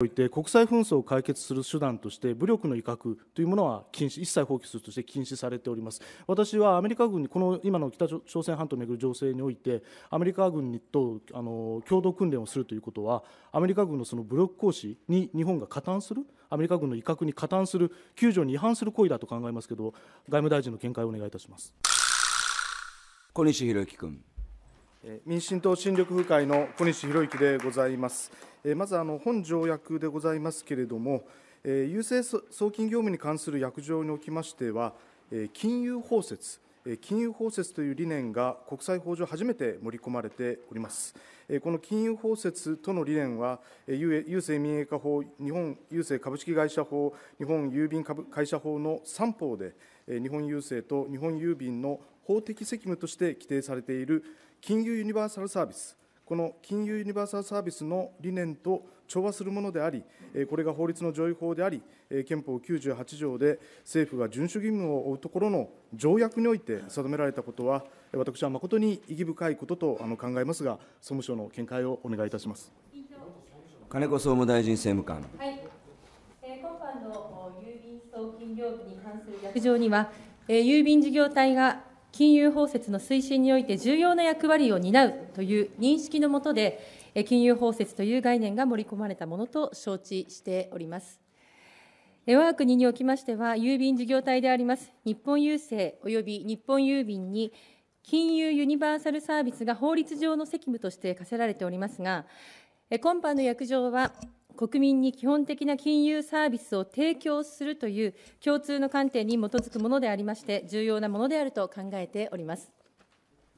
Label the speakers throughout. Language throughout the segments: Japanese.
Speaker 1: おいて国際紛争を解決する手段として武力の威嚇というものは禁止一切放棄するとして禁止されております私はアメリカ軍にこの今の北朝鮮半島をめぐる情勢においてアメリカ軍とあの共同訓練をするということはアメリカ軍のその武力行使に日本が加担するアメリカ軍の威嚇に加担する救助に違反する行為だと考えますけど外務大臣の見解をお願いいたします小西博之君民進党新緑風会の小西博之でございます。まずあの本条約でございますけれども、郵政送金業務に関する約定におきましては、金融包摂、金融包摂という理念が国際法上初めて盛り込まれております。この金融包摂との理念は、郵政民営化法、日本郵政株式会社法、日本郵便会社法の3法で、日本郵政と日本郵便の法的責務として規定されている金融ユニバーサルサービス、この金融ユニバーサルサービスの理念と調和するものであり、これが法律の譲位法であり、憲法98条で政府が遵守義務を負うところの条約において定められたことは、私は誠に意義深いことと考えますが、総務省の見解をお願いいたします金子総務大臣政
Speaker 2: 務官。はいえ今般の郵便送金に関する約定には、え郵便事業体が金融包摂の推進において重要な役割を担うという認識のもとで、金融包摂という概念が盛り込まれたものと承知しております。我が国におきましては、郵便事業体であります日本郵政及び日本郵便に、金融ユニバーサルサービスが法律上の責務として課せられておりますが、今般の約定は、国民に基本的な金融サービスを提供するという共通の観点に基づくものでありまして、重要なものであると考えております。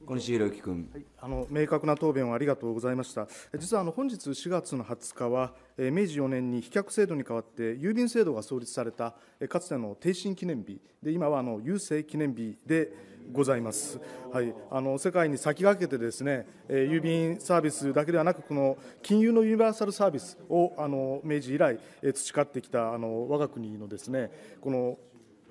Speaker 1: 小西宏之君、はい、あの明確な答弁をありがとうございました。実はあの本日4月の20日は、明治4年に飛脚制度に代わって郵便制度が創立されたかつての定身記念日で今はあの郵政記念日で。ございます、はい、あの世界に先駆けてですね、え郵便サービスだけではなくこの金融のユニバーサルサービスをあの明治以来、え培ってきたあの我が国のですねこの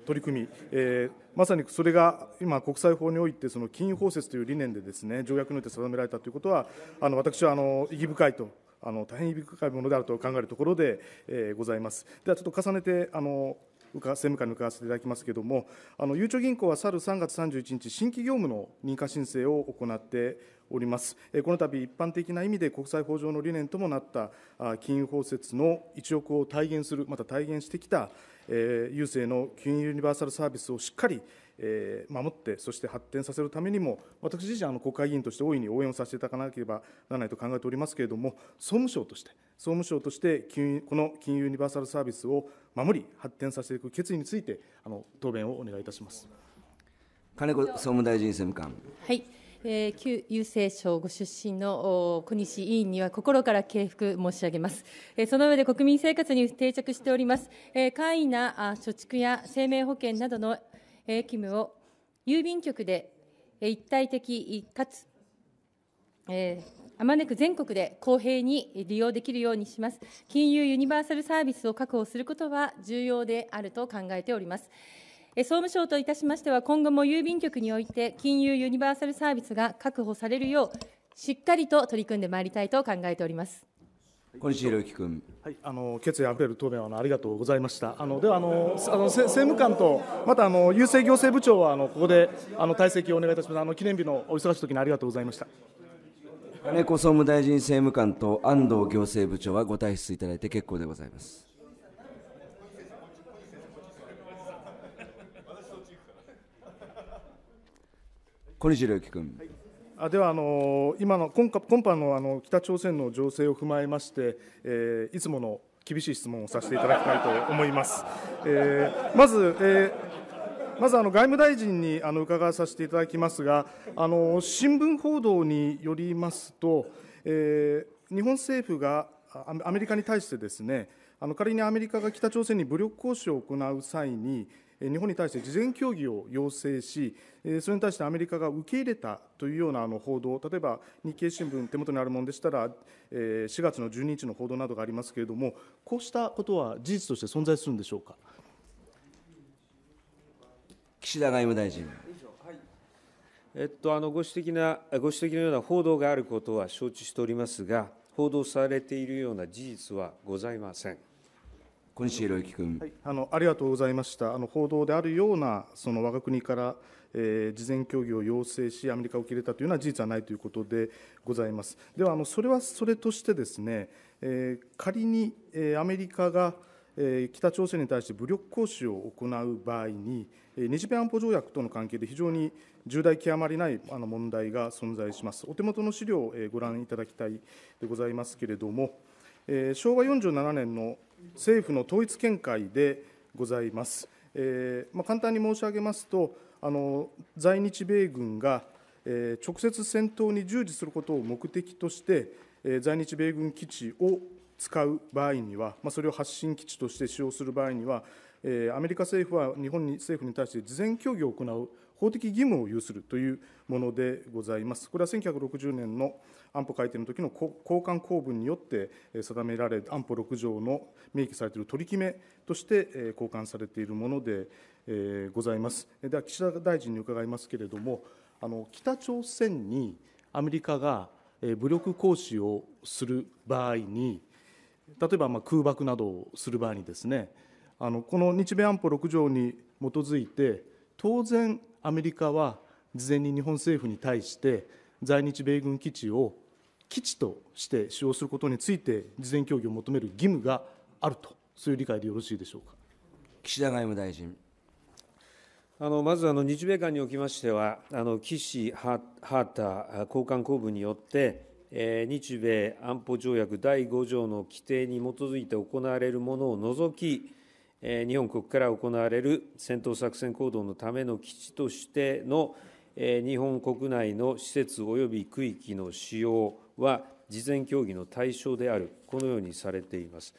Speaker 1: 取り組み、えー、まさにそれが今、国際法においてその金融包摂という理念でですね条約において定められたということはあの私はあの意義深いと。あの大変意義深いものであると考えるところで、えー、ございます。ではちょっと重ねてあの政務官に伺わせていただきますけれども、あのゆうちょ銀行は去る3月31日、新規業務の認可申請を行っております。この度一般的な意味で国際法上の理念ともなった金融包摂の一億を体現する、また体現してきた、郵政の金融ユニバーサルサービスをしっかりえー、守ってそして発展させるためにも私自身あの国会議員として大いに応援をさせていただかなければならないと考えておりますけれども総務省として総務省としてこの金融ユニバーサルサービスを守り発展させていく決意についてあの答弁をお願いいたします金子総務大臣政務官。
Speaker 2: はいえー、旧郵政省ご出身の小西委員には心から敬服申し上げます、えー、その上で国民生活に定着しております、えー、簡易な貯蓄や生命保険などのキムを郵便局で一体的かつあまねく全国で公平に利用できるようにします金融ユニバーサルサービスを確保することは重要であると考えております総務省といたしましては今後も郵便局において金融ユニバーサルサービスが確保されるようしっかりと取り組んでまいりたいと考えております
Speaker 1: 小西宏之君、はい、あの決意あふれる答弁はありがとうございました、あのではあのあの政務官と、またあの郵政行政部長はあのここであの退席をお願いいたします、あの記念日のお忙しい時にありがとうございました。
Speaker 3: 金子総務大臣政務官と安藤行政部長はご退出いただいて結構でご
Speaker 1: ざいます。小西良之君。はいあではあの今の今今般のあの北朝鮮の情勢を踏まえまして、えー、いつもの厳しい質問をさせていただきたいと思います。えー、まず、えー、まずあの外務大臣にあの伺わさせていただきますが、あの新聞報道によりますと、えー、日本政府がアメリカに対してですね、あの仮にアメリカが北朝鮮に武力行使を行う際に、日本に対して事前協議を要請し、それに対してアメリカが受け入れたというようなあの報道、例えば日経新聞、手元にあるものでしたら、4月の12日の報道などがありますけれども、こうしたことは事実として存在するんでしょうか。岸田外務大臣。え
Speaker 3: っと、あのご指摘なご指摘のような報道があることは承知しておりますが、報道されているような事実はございませ
Speaker 1: ん。小西博之君、はい、あのありがとうございましたあの報道であるようなその我が国から、えー、事前協議を要請しアメリカを受け入れたというのは事実はないということでございますではあのそれはそれとしてですね、えー、仮に、えー、アメリカがえ北朝鮮に対して武力行使を行う場合に、え日米安保条約との関係で非常に重大極まりないあの問題が存在します。お手元の資料をえご覧いただきたいでございますけれども、え昭和47年の政府の統一見解でございます。えーまあ、簡単に申し上げますと、あの在日米軍が、えー、直接戦闘に従事することを目的として、えー、在日米軍基地を使う場合には、まあ、それを発信基地として使用する場合には、えー、アメリカ政府は日本に政府に対して事前協議を行う法的義務を有するというものでございます。これは1960年の安保改定の時の交換公文によって定められ安保6条の明記されている取り決めとして交換されているものでございます。では岸田大臣に伺いますけれども、あの北朝鮮にアメリカが武力行使をする場合に、例えばま空爆などをする場合にですね、あのこの日米安保6条に基づいて、当然、アメリカは事前に日本政府に対して在日米軍基地を基地として使用することについて、事前協議を求める義務があると、そういう理解でよろしいでしょうか岸田外務大臣。あ
Speaker 3: のまずあの日米間におきましては、あの岸・ハーター交換公文によって、えー、日米安保条約第5条の規定に基づいて行われるものを除き、えー、日本国から行われる戦闘作戦行動のための基地としての、えー、日本国内の施設及び区域の使用、は事前協議の対象である、このようにされています。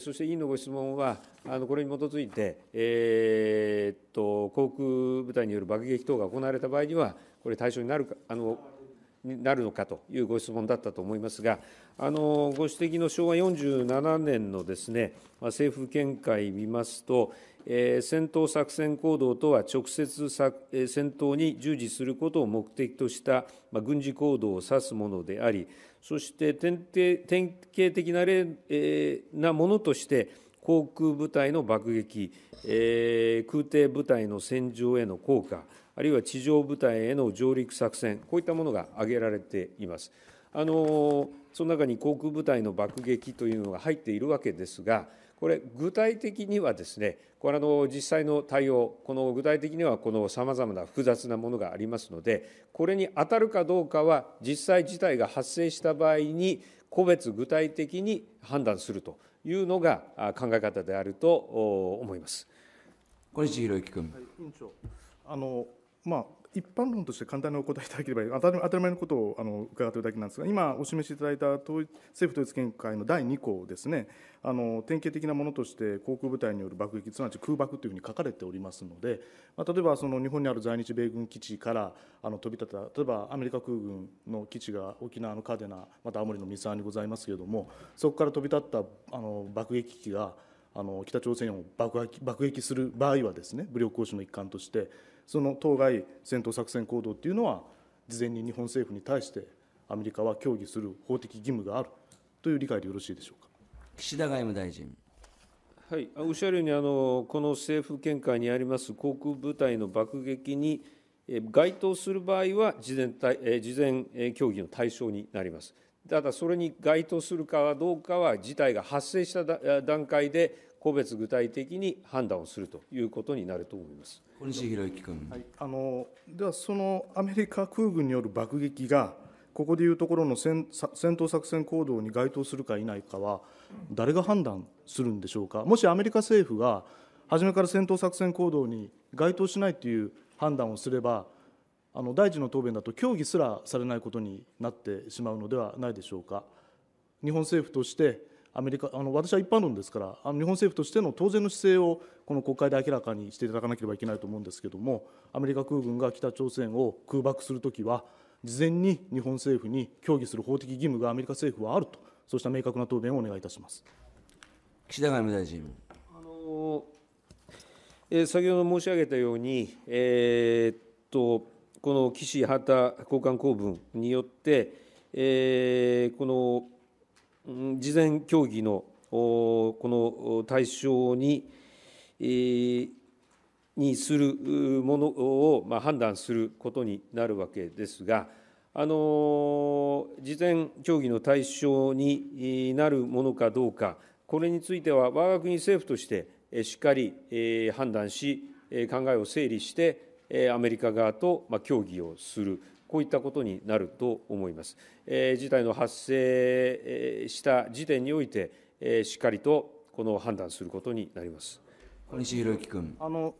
Speaker 3: そして委員のご質問は、あのこれに基づいて、えー、っと航空部隊による爆撃等が行われた場合には、これ、対象になるか、あのになるのかというご質問だったと思いますが、あのご指摘の昭和47年のですね、ま政府見解見ますと、えー、戦闘作戦行動とは直接戦闘に従事することを目的とした、ま軍事行動を指すものであり、そして典型的な例、えー、なものとして、航空部隊の爆撃、えー、空挺部隊の戦場への効果、あるいは地上部隊への上陸作戦、こういったものが挙げられています。あのその中に航空部隊の爆撃というのが入っているわけですが、これ、具体的にはですね、これあの、実際の対応、この具体的にはこのさまざまな複雑なものがありますので、これに当たるかどうかは、実際事態が発生した場合に、個別具体的に判断するというのが考え方であると思います。小西博之君、は
Speaker 1: い、委員長あのまあ、一般論として簡単にお答えいただければ当たり前のことをあの伺っているだけなんですが、今お示しいただいた統一政府統一見解の第2項ですねあの、典型的なものとして、航空部隊による爆撃、すなわち空爆というふうに書かれておりますので、まあ、例えばその日本にある在日米軍基地からあの飛び立てた、例えばアメリカ空軍の基地が沖縄の嘉手納、また青森の三沢にございますけれども、そこから飛び立ったあの爆撃機が、あの北朝鮮を爆撃爆撃する場合はですね、武力行使の一環として、その当該戦闘作戦行動っていうのは事前に日本政府に対してアメリカは協議する法的義務があるという理解でよろしいでしょうか岸田外務大臣。
Speaker 3: はい、おっしゃるようにあの、この政府見解にあります航空部隊の爆撃に該当する場合は事前対、事前協議の対象になります。ただ、それに該当するかどうかは、事態が発生した段階で、個別具体的に判断をするということになると思います。
Speaker 1: 小西博之君、はい、あのでは、そのアメリカ空軍による爆撃が、ここでいうところの戦戦闘作戦行動に該当するか否かは、誰が判断するんでしょうか、もしアメリカ政府が初めから戦闘作戦行動に該当しないという判断をすれば、あの大臣の答弁だと協議すらされないことになってしまうのではないでしょうか。日本政府としてアメリカあの私は一般論ですからあの日本政府としての当然の姿勢をこの国会で明らかにしていただかなければいけないと思うんですけれどもアメリカ空軍が北朝鮮を空爆するときは事前に日本政府に協議する法的義務がアメリカ政府はあるとそうした明確な答弁をお願いいたします岸田外務大臣。
Speaker 3: あのえー、先ほど申し上げたように、えー、っとこの岸・畑交換公文によって、えー、この事前協議のこの対象に、にするものを、ま判断することになるわけですが、あの事前協議の対象になるものかどうか、これについては、我が国政府として、しっかり判断し、考えを整理して、アメリカ側と協議をする、こういったことになると思います。えー、事態の発生した時点において、えー、しっかりとこ
Speaker 1: の判断することになります。小西博之君あの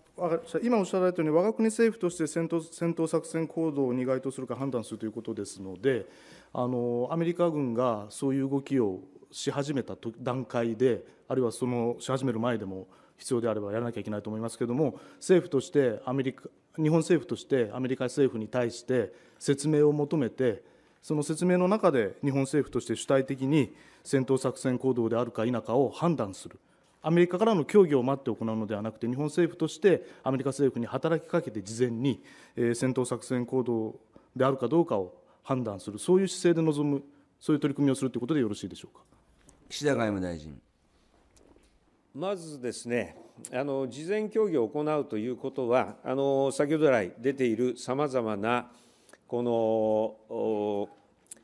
Speaker 1: 今おっしゃられたように、我が国政府として戦闘戦闘作戦行動に該当するか判断するということですので、あのアメリカ軍がそういう動きをし始めた段階で、あるいはそのし始める前でも必要であればやらなきゃいけないと思いますけれども、政府としてアメリカ日本政府としてアメリカ政府に対して説明を求めてその説明の中で日本政府として主体的に戦闘作戦行動であるか否かを判断するアメリカからの協議を待って行うのではなくて日本政府としてアメリカ政府に働きかけて事前に、え戦闘作戦行動であるかどうかを判断するそういう姿勢で臨むそういう取り組みをするということでよろしいでしょうか岸田外務大臣
Speaker 3: まずですね、あの事前協議を行うということは、あの先ほど来出ているさまざまなこの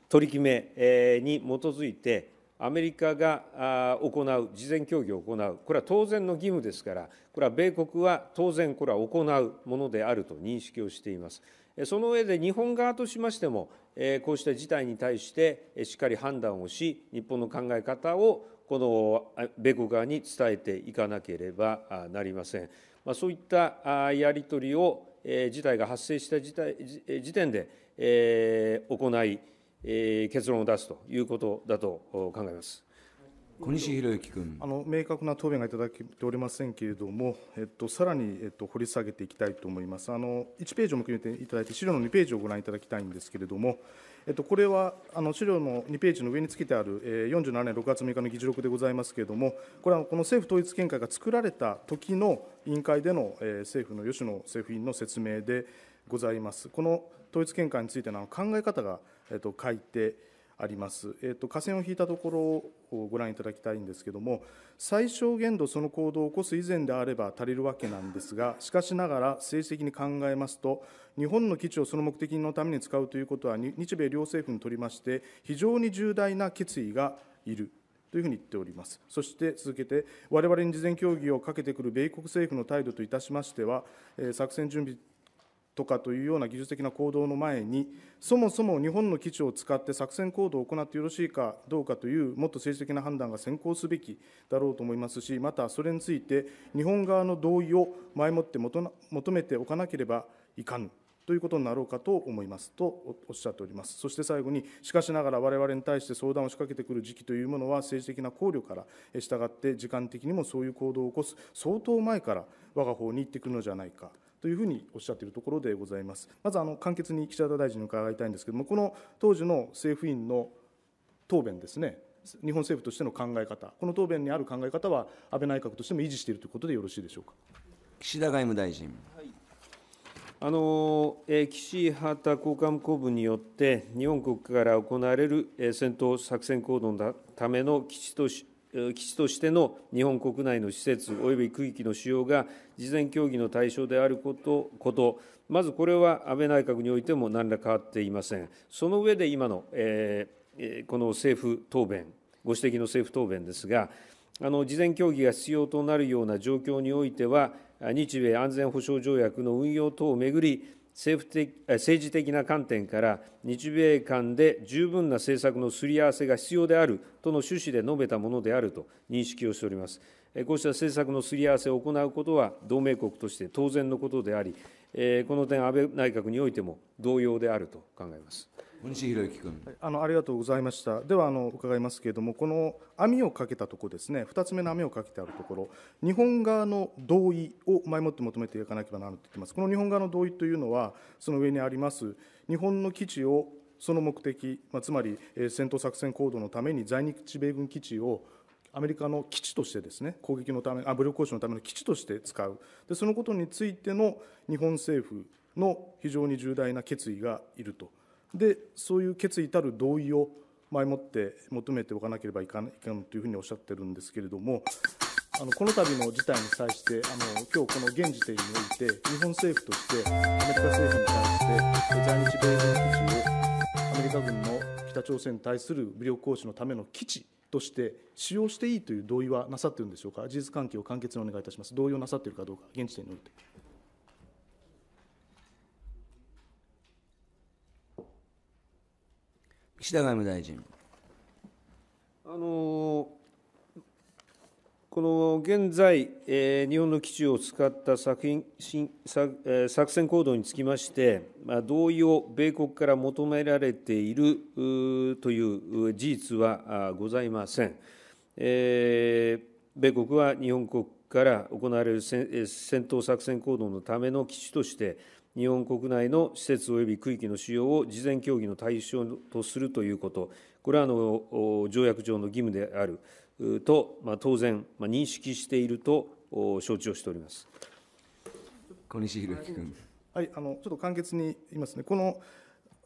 Speaker 3: 取り決めに基づいて、アメリカが行う、事前協議を行う、これは当然の義務ですから、これは米国は当然、これは行うものであると認識をしています。その上で日本側としましても、こうした事態に対してしっかり判断をし、日本の考え方をこの米国側に伝えていかなければなりません。まあ、そういったやり取りを事態が発生した時点で、えー、行い、え
Speaker 1: ー、結論を出すということだと考えます。小西博之君あの明確な答弁がいただけておりませんけれども、えっと、さらに、えっと、掘り下げていきたいと思います、あの1ページを含めていただいて、資料の2ページをご覧いただきたいんですけれども、えっと、これはあの資料の2ページの上につけてある、えー、47年6月6日の議事録でございますけれども、これはこの政府統一見解が作られた時の委員会での、えー、政府の吉野政府委員の説明でございます。この統一見解についての考え方が、えっと、書いてあります、えっと、河川を引いたところをご覧いただきたいんですけども最小限度その行動を起こす以前であれば足りるわけなんですがしかしながら政治的に考えますと日本の基地をその目的のために使うということは日米両政府にとりまして非常に重大な決意がいるというふうに言っております。そして続けて、我々に事前協議をかけてくる米国政府の態度といたしましては、作戦準備とかというような技術的な行動の前に、そもそも日本の基地を使って作戦行動を行ってよろしいかどうかという、もっと政治的な判断が先行すべきだろうと思いますし、またそれについて、日本側の同意を前もって求めておかなければいかぬ。ということになろうかと思いますとおっしゃっております。そして最後に、しかしながら我々に対して相談を仕掛けてくる時期というものは政治的な考慮から、したがって時間的にもそういう行動を起こす、相当前から我が方に行ってくるのじゃないか。というふうにおっしゃっているところでございます。まずあの簡潔に岸田大臣に伺いたいんですけれども、この当時の政府員の答弁ですね、日本政府としての考え方、この答弁にある考え方は、安倍内閣としても維持しているということでよろしいでしょうか岸田外務大臣。
Speaker 2: はい
Speaker 3: あのえ岸畑交換公文によって、日本国から行われる戦闘作戦行動のための基地とし基地としての日本国内の施設及び区域の使用が事前協議の対象であることことまずこれは安倍内閣においても何ら変わっていません。その上で今の、えー、この政府答弁、ご指摘の政府答弁ですが、あの事前協議が必要となるような状況においては、日米安全保障条約の運用等をめぐり、政府的政治的な観点から日米間で十分な政策のすり合わせが必要であるとの趣旨で述べたものであると認識をしております。こうした政策のすり合わせを行うことは同盟国として当然のことであり、この点、安倍内閣においても同様であると考えます。西博之君
Speaker 1: あのありがとうございましたではあの伺いますけれどもこの網をかけたところですね2つ目の網をかけてあるところ日本側の同意を前もって求めていかなければならないと言ってますこの日本側の同意というのはその上にあります日本の基地をその目的、まあ、つまり戦闘作戦行動のために在日米軍基地をアメリカの基地としてですね攻撃のためあ武力行使のための基地として使うでそのことについての日本政府の非常に重大な決意がいると。でそういう決意たる同意を前もって求めておかなければいかんというふうにおっしゃってるんですけれどもあのこの度の事態に際してあの今日この現時点において日本政府としてアメリカ政府に対して在日米軍基地をアメリカ軍の北朝鮮に対する武力行使のための基地として使用していいという同意はなさっているんでしょうか事実関係を簡潔にお願いいたします同意をなさっているかどうか現時点において。岸田外
Speaker 3: 務大臣。あのこの現在、え日本の基地を使った作品作,、作戦行動につきまして、ま同意を米国から求められているという事実はございません、え米国は日本国から行われる戦闘作戦行動のための基地として、日本国内の施設及び区域の使用を事前協議の対象とするということ、これはあの条約上の義務であると、まあ、当然、まあ、認識していると承知をしております小西博之君。
Speaker 1: はい、あのちょっと簡潔に言いますね、この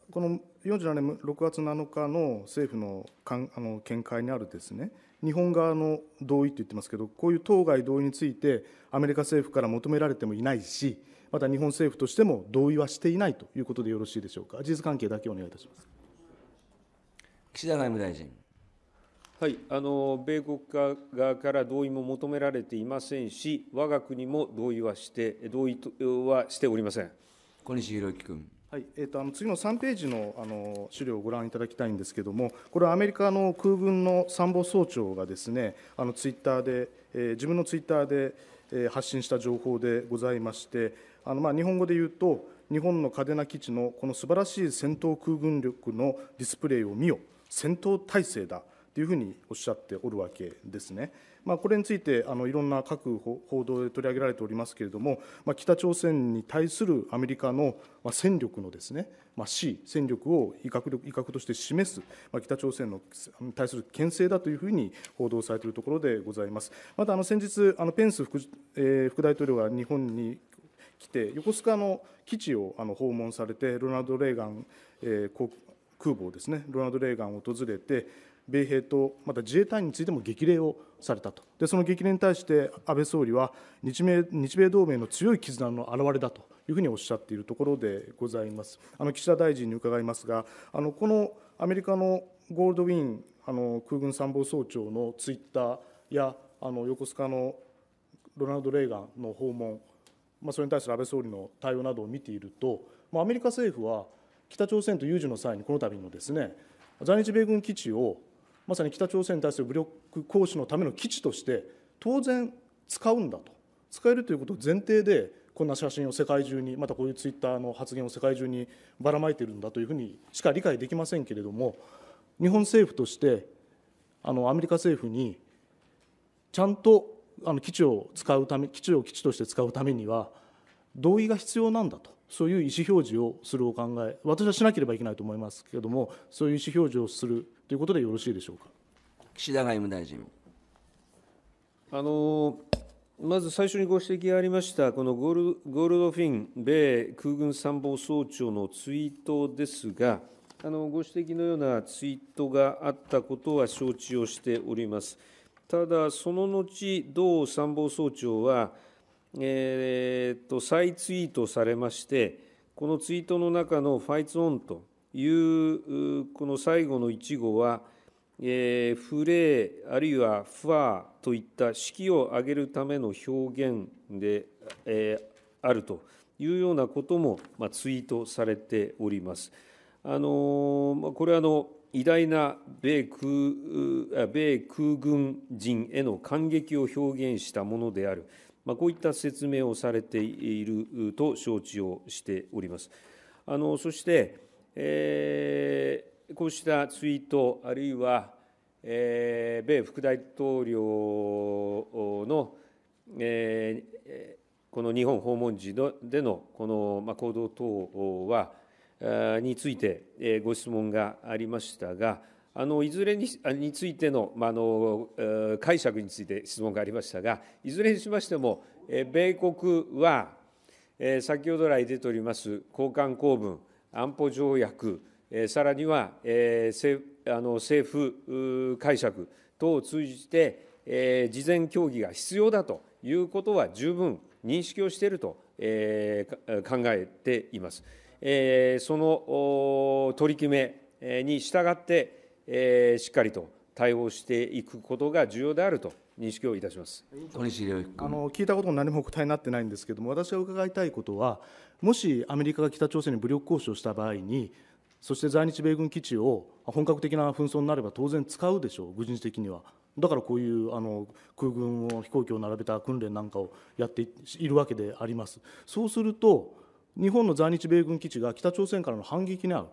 Speaker 1: この47年6月7日の政府のかんあの見解にあるですね、日本側の同意と言ってますけど、こういう当該同意について、アメリカ政府から求められてもいないし、また日本政府としても同意はしていないということでよろしいでしょうか、事実関係だけお願いいたします岸田外務大臣。
Speaker 3: はい、あの米国側から同意も求められていませんし、我が国も同意はして、同意はしておりません
Speaker 1: 小西洋之君。はいえーと、とあの次の3ページのあの資料をご覧いただきたいんですけれども、これはアメリカの空軍の参謀総長がですね、あのツイッターで、えー、自分のツイッターで、えー、発信した情報でございまして、あのまあ日本語で言うと日本の嘉手納基地のこの素晴らしい戦闘空軍力のディスプレイを見よ戦闘態勢だというふうにおっしゃっておるわけですね。まあ、これについてあのいろんな各報道で取り上げられておりますけれども、まあ、北朝鮮に対するアメリカの、まあ、戦力のですね、まあ、C、戦力を威嚇力威嚇として示す、まあ、北朝鮮の対する牽制だというふうに報道されているところでございます。またあの先日あのペンス副,、えー、副大統領が日本に来て、横須賀の基地をあの訪問されて、ロナルド・レーガン、えー、空母ですね、ロナルド・レーガンを訪れて、米兵とまた自衛隊についても激励をされたと、でその激励に対して安倍総理は日米、日米同盟の強い絆の表れだというふうにおっしゃっているところでございます。あの岸田大臣に伺いますがあのこのアメリカのゴールドウィンあの空軍参謀総長のツイッターやあの横須賀のロナルド・レーガンの訪問まあ、それに対する安倍総理の対応などを見ていると、まあ、アメリカ政府は北朝鮮と有事の際にこの度のですね在日米軍基地をまさに北朝鮮に対する武力行使のための基地として当然使うんだと使えるということを前提でこんな写真を世界中にまたこういうツイッターの発言を世界中にばらまいているんだというふうにしか理解できませんけれども日本政府としてあのアメリカ政府にちゃんとあの基地を使うため基地を基地として使うためには同意が必要なんだとそういう意思表示をするお考え私はしなければいけないと思いますけれどもそういう意思表示をするということでよろしいでしょうか岸田外務大臣あの
Speaker 3: まず最初にご指摘がありましたこのゴールゴールドフィン米空軍参謀総長のツイートですがあのご指摘のようなツイートがあったことは承知をしております。ただ、その後、同参謀総長は、えー、と再ツイートされまして、このツイートの中のファイツオンというこの最後の1号は、えー、フレーあるいはファーといった式を挙げるための表現で、えー、あるというようなことも、まあ、ツイートされております。あのこれはあの偉大な米空米空軍人への感激を表現したものである、まあ、こういった説明をされていると承知をしております。あのそして、えー、こうしたツイート、あるいは、えー、米副大統領の、えー、この日本訪問時のでのこの、まあ、行動等は、についてご質問がありましたが、あのいずれにについての,、まあの解釈について質問がありましたが、いずれにしましても、米国は先ほど来出ております交換公文、安保条約、さらには政府解釈等を通じて、事前協議が必要だということは十分認識をしていると考えています。その取り決めに従ってしっかりと対応していくことが重要であると認識をいたします
Speaker 1: 小西良君あの聞いたことも何もお答えになってないんですけれども、私が伺いたいことは、もしアメリカが北朝鮮に武力行使をした場合に、そして在日米軍基地を本格的な紛争になれば当然使うでしょう、軍事的には。だからこういうあの空軍を飛行機を並べた訓練なんかをやっているわけであります。そうすると日本の在日米軍基地が北朝鮮からの反撃に遭う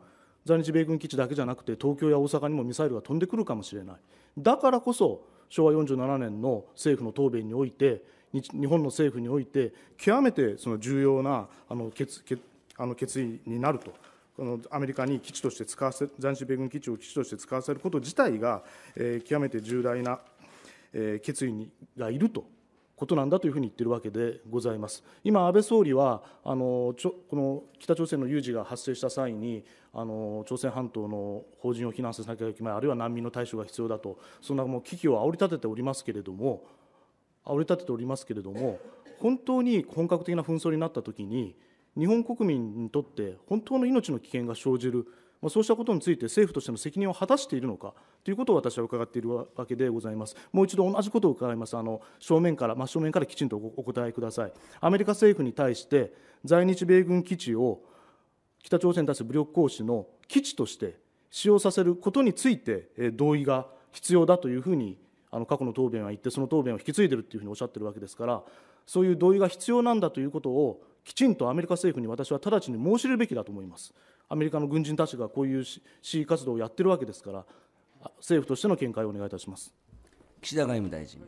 Speaker 1: 在日米軍基地だけじゃなくて東京や大阪にもミサイルが飛んでくるかもしれないだからこそ昭和47年の政府の答弁において日本の政府において極めてその重要なあの決あの決意になると。このアメリカに基地として使わせ在日米軍基地を基地として使わせること自体が、えー、極めて重大な、えー、決意がいるとことなんだというふうに言ってるわけでございます。今安倍総理はあのちょこの北朝鮮の有事が発生した際にあの朝鮮半島の邦人を避難させなきゃいけないあるいは難民の対処が必要だとそんなもう危機を煽り立てておりますけれども煽り立てておりますけれども本当に本格的な紛争になった時に日本国民にとって本当の命の危険が生じる、まあ、そうしたことについて政府としての責任を果たしているのかということを私は伺っているわけでございます。もう一度同じことを伺います。あの正面から、真正面からきちんとお答えください。アメリカ政府に対して在日米軍基地を北朝鮮に対する武力行使の基地として使用させることについて同意が必要だというふうにあの過去の答弁は言ってその答弁を引き継いでるというふうにおっしゃってるわけですからそういう同意が必要なんだということをきちんとアメリカ政府に私は直ちに申し入れるべきだと思います。アメリカの軍人たちがこういう市活動をやってるわけですから政府としての見解をお願いいたします岸田外務大臣。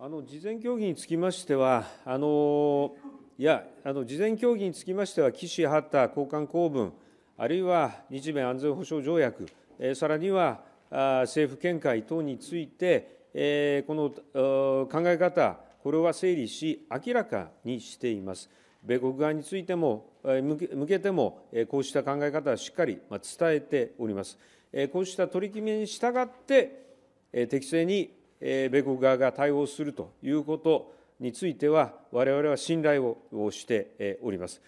Speaker 3: あの事前協議につきましては、あのいやあの事前協議につきましては、岸・ハッタ交換公文、あるいは日米安全保障条約、えさらにはあ政府見解等について、えこの考え方、これは整理し、明らかにしています。米国側についても、向けても、こうした考え方はしっかり伝えております。こうした取り決めに従って、適正に米国側が対応するということについては、我々は信頼をしております。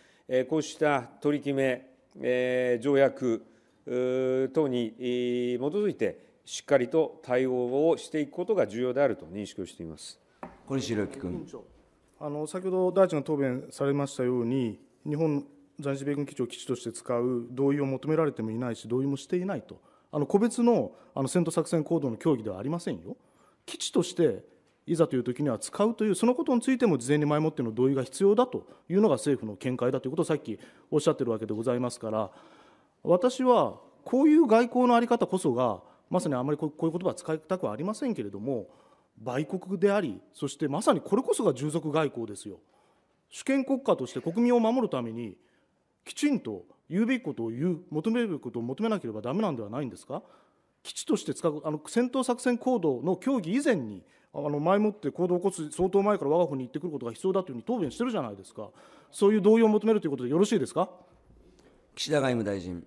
Speaker 3: こうした取り決め、条約等に基づいて、しっかりと対応をしていくことが重要であると認識をしています小西宏之君
Speaker 1: あの先ほど大臣が答弁されましたように、日本在日米軍基地を基地として使う同意を求められてもいないし、同意もしていないとあの個別のあの戦闘作戦行動の協議ではありませんよ。基地としていざというときには使うというそのことについても事前に前もっての同意が必要だというのが政府の見解だということをさっきおっしゃってるわけでございますから私はこういう外交の在り方こそがまさにあまりこういう言葉は使いたくはありませんけれども売国でありそしてまさにこれこそが従属外交ですよ。主権国家として国民を守るためにきちんと言うべきことを言う求めるべきことを求めなければだめなんではないんですか基地として使うあの戦闘作戦行動の協議以前にあの前もって行動を起こす相当前から我が国に行ってくることが必要だというふうに答弁してるじゃないですかそういう同意を求めるということでよろしいですか岸田外務大臣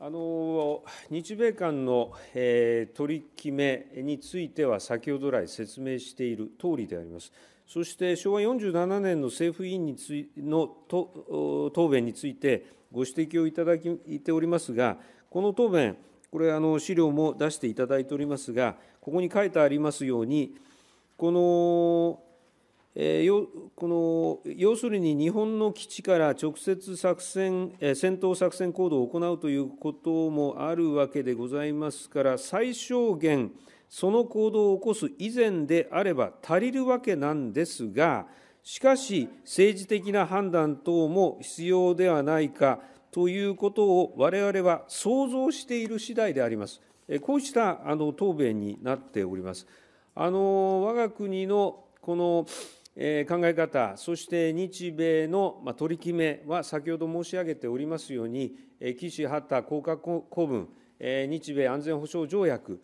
Speaker 3: あの日米間の、えー、取り決めについては先ほど来説明している通りであります。そして昭和47年の政府委員についの答弁についてご指摘をいただいておりますが、この答弁、これ資料も出していただいておりますが、ここに書いてありますように、この、えー、この要するに日本の基地から直接作戦、えー、戦闘作戦行動を行うということもあるわけでございますから、最小限、その行動を起こす以前であれば足りるわけなんですが、しかし政治的な判断等も必要ではないかということをわれわれは想像している次第であります。こうしたあの答弁になっております。あの我が国のこのえ考え方、そして日米の、ま取り決めは先ほど申し上げておりますように、え岸・ハッタ公公文、え日米安全保障条約、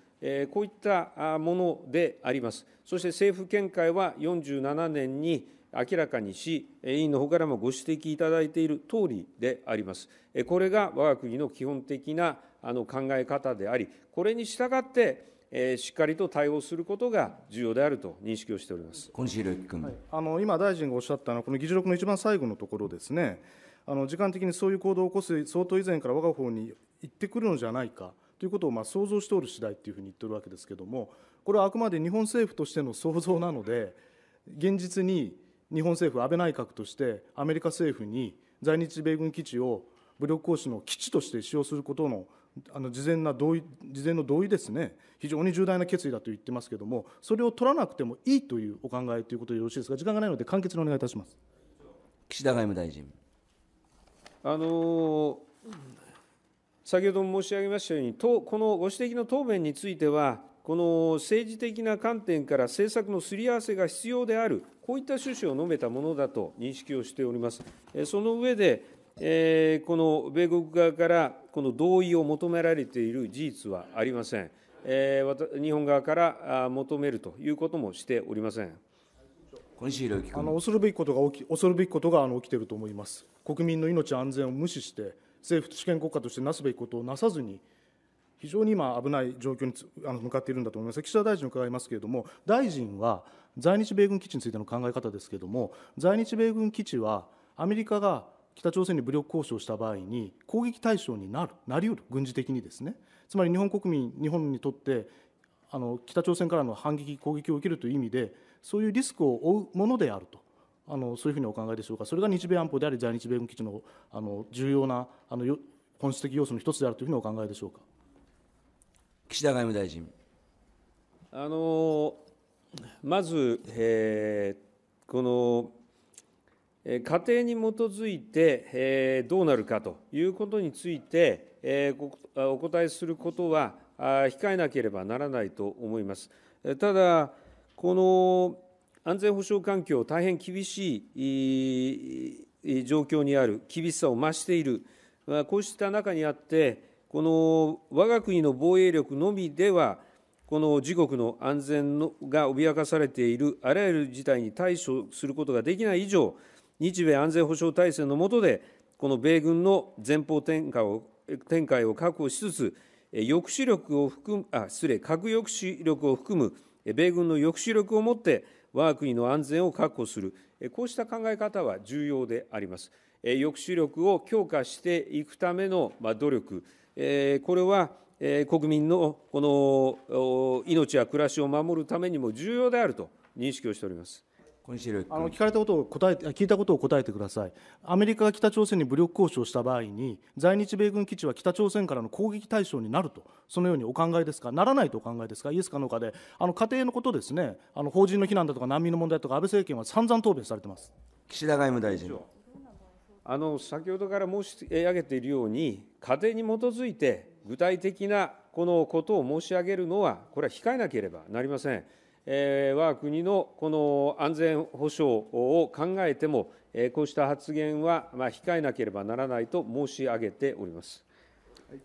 Speaker 3: こういったものであります。そして政府見解は47年に明らかにし、委員の方からもご指摘いただいている通りであります。これが我が国の基本的なあの考え方であり、これに従って、えー、しっかりと対応することが重要であると認識をし
Speaker 1: ております今君、はい、あの今、大臣がおっしゃったのは、この議事録の一番最後のところですね、あの時間的にそういう行動を起こす、相当以前から我が方に行ってくるのじゃないか。ということをま想像しておる次第っていうふうに言ってるわけですけどもこれはあくまで日本政府としての想像なので現実に日本政府安倍内閣としてアメリカ政府に在日米軍基地を武力行使の基地として使用することのあの事前な同意事前の同意ですね、非常に重大な決意だと言ってますけれども、それを取らなくてもいいというお考えということでよろしいですか、時間がないので、簡潔にお願いいたします岸田外務大臣。
Speaker 3: あのー先ほども申し上げましたように、このご指摘の答弁については、この政治的な観点から政策のすり合わせが必要である、こういった趣旨を述べたものだと認識をしております。その上で、えー、この米国側からこの同意を求められている事実はありません。えー、日本側から求めるということもしておりません。あの
Speaker 1: 恐るべきことが起き恐るべきことが起きていると思います。国民の命安全を無視して政府主権国家としてなすべきことをなさずに、非常に今、危ない状況にあの向かっているんだと思います、岸田大臣に伺いますけれども、大臣は在日米軍基地についての考え方ですけれども、在日米軍基地は、アメリカが北朝鮮に武力交渉した場合に、攻撃対象になる、なりうる、軍事的にですね、つまり日本国民、日本にとって、あの北朝鮮からの反撃、攻撃を受けるという意味で、そういうリスクを負うものであると。あのそういうふうにお考えでしょうか、それが日米安保であり、在日米軍基地のあの重要なあの本質的要素の一つであるというふうにお考えでしょうか岸田外務大臣。
Speaker 3: あのまず、えー、この家庭に基づいて、えー、どうなるかということについて、えー、お答えすることは控えなければならないと思います。ただこの安全保障環境、大変厳しい状況にある、厳しさを増している、こうした中にあって、この我が国の防衛力のみでは、この自国の安全のが脅かされているあらゆる事態に対処することができない以上、日米安全保障体制の下で、この米軍の前方展開を展開を確保しつつ、抑止力を含むあ失礼核抑止力を含む米軍の抑止力をもって我が国の安全を確保する、こうした考え方は重要であります。抑止力を強化していくための努力、これは国民のこの命や暮らしを守るためにも重要であると認識
Speaker 1: をしております。あの聞かれたことを答えて聞いたことを答えてください、アメリカが北朝鮮に武力交渉した場合に、在日米軍基地は北朝鮮からの攻撃対象になると、そのようにお考えですか、ならないとお考えですか、イエスかノーかで、あの家庭のことですね、あの法人の避難だとか難民の問題とか、安倍政権は散々答弁されてます岸田外務大臣。あの
Speaker 3: 先ほどから申し上げているように、家庭に基づいて具体的なこのことを申し上げるのは、これは控えなければなりません。我が国のこの安全保障を考えても、こうした発言は控えなければならないと申し上げております。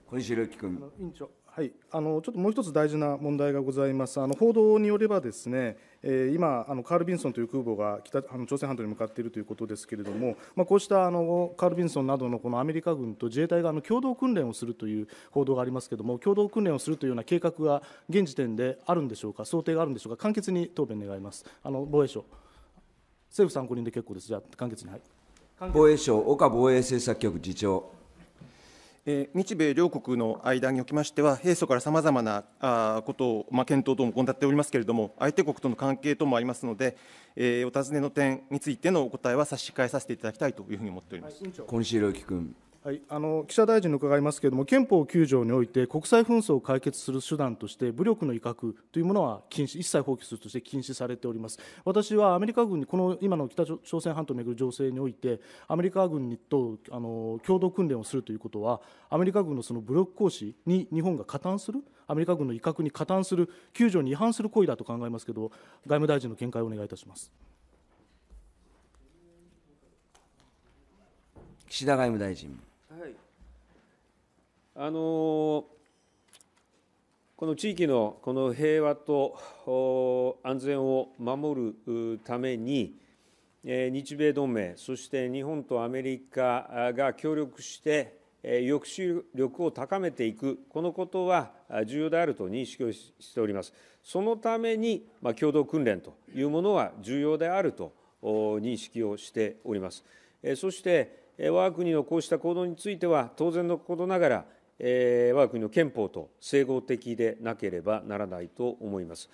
Speaker 3: 小西良樹君
Speaker 2: 委
Speaker 1: 員長はい、あのちょっともう一つ大事な問題がございます、あの報道によれば、ですね、えー、今あの、カール・ビンソンという空母が北あの朝鮮半島に向かっているということですけれども、まあ、こうしたあのカール・ビンソンなどのこのアメリカ軍と自衛隊があの共同訓練をするという報道がありますけれども、共同訓練をするというような計画が現時点であるんでしょうか、想定があるんでしょうか、簡潔に答弁願います、あの防衛省、政府参考人で結構です、じゃあ、簡潔に。はい、
Speaker 3: 防衛省、岡防衛政策局次長。
Speaker 1: 日米両国の間におきましては、平素からさまざまなことを、まあ、検討等も行っておりますけれども、相手国との関係等もありますので、えー、お尋ねの点についてのお答えは差し控えさせていただきたいというふうに思っております。今城君はい、あの岸田大臣に伺いますけれども、憲法9条において、国際紛争を解決する手段として、武力の威嚇というものは禁止、一切放棄するとして禁止されております。私はアメリカ軍に、この今の北朝鮮半島をめぐる情勢において、アメリカ軍とあの共同訓練をするということは、アメリカ軍のその武力行使に日本が加担する、アメリカ軍の威嚇に加担する、9条に違反する行為だと考えますけど、外務大臣の見解をお願いいたします。
Speaker 3: 岸田外務大臣。あのこの地域のこの平和と安全を守るために、日米同盟、そして日本とアメリカが協力して、抑止力を高めていく、このことは重要であると認識をしております。そのために、ま共同訓練というものは重要であると認識をしております。そして、我が国のこうした行動については、当然のことながら、我が国の憲法と整合的でなければならないと思います。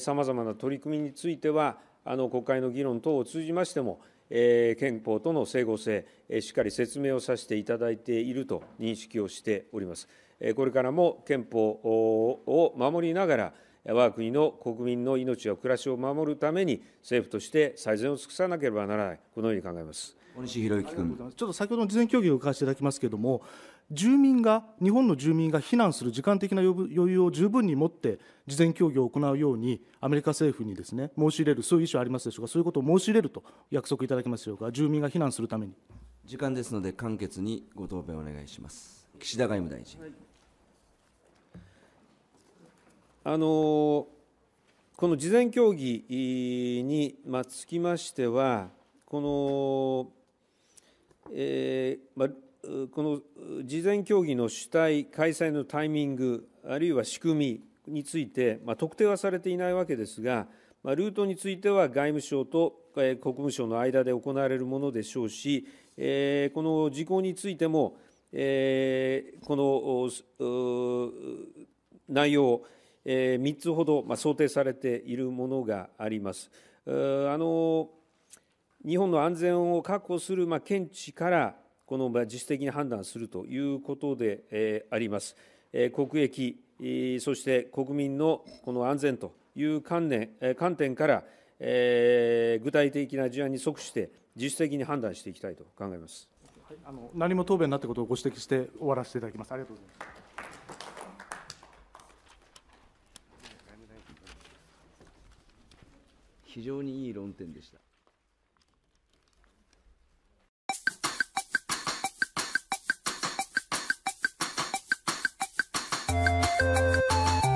Speaker 3: さまざまな取り組みについてはあの国会の議論等を通じましても、憲法との整合性、しっかり説明をさせていただいていると認識をしております。これからも憲法を守りながら我が国の国民の命や暮らしを守るために政府として最善を尽くさなければならないこのように考えます。
Speaker 2: 小西博之君ちょ
Speaker 3: っ
Speaker 1: と先ほどの事前協議を伺わせていただきますけれども、住民が日本の住民が避難する時間的な余裕を十分に持って事前協議を行うようにアメリカ政府にですね申し入れるそういう意思はありますでしょうかそういうことを申し入れると約束いただけますでしょうか住民が避難するために時間ですので簡潔にご答弁お願いします岸田外務大臣、はい、
Speaker 3: あのこの事前協議につきましてはこの、えーまあこの事前協議の主体、開催のタイミング、あるいは仕組みについて、まあ、特定はされていないわけですが、まあ、ルートについては外務省と国務省の間で行われるものでしょうし、えー、この事項についても、えー、この内容、えー、3つほど、まあ、想定されているものがあります。あの日本の安全を確保する、まあ、見地から、この自主的に判断するということであります。国益、そして国民のこの安全という観念観点から、えー、具体的な事案に即して自主的に判断していきたいと考えます。
Speaker 1: はい、あの何も答弁なっとことをご指摘して終わらせていただきます。ありがとうございます。非常
Speaker 3: にいい論点でした。
Speaker 1: Música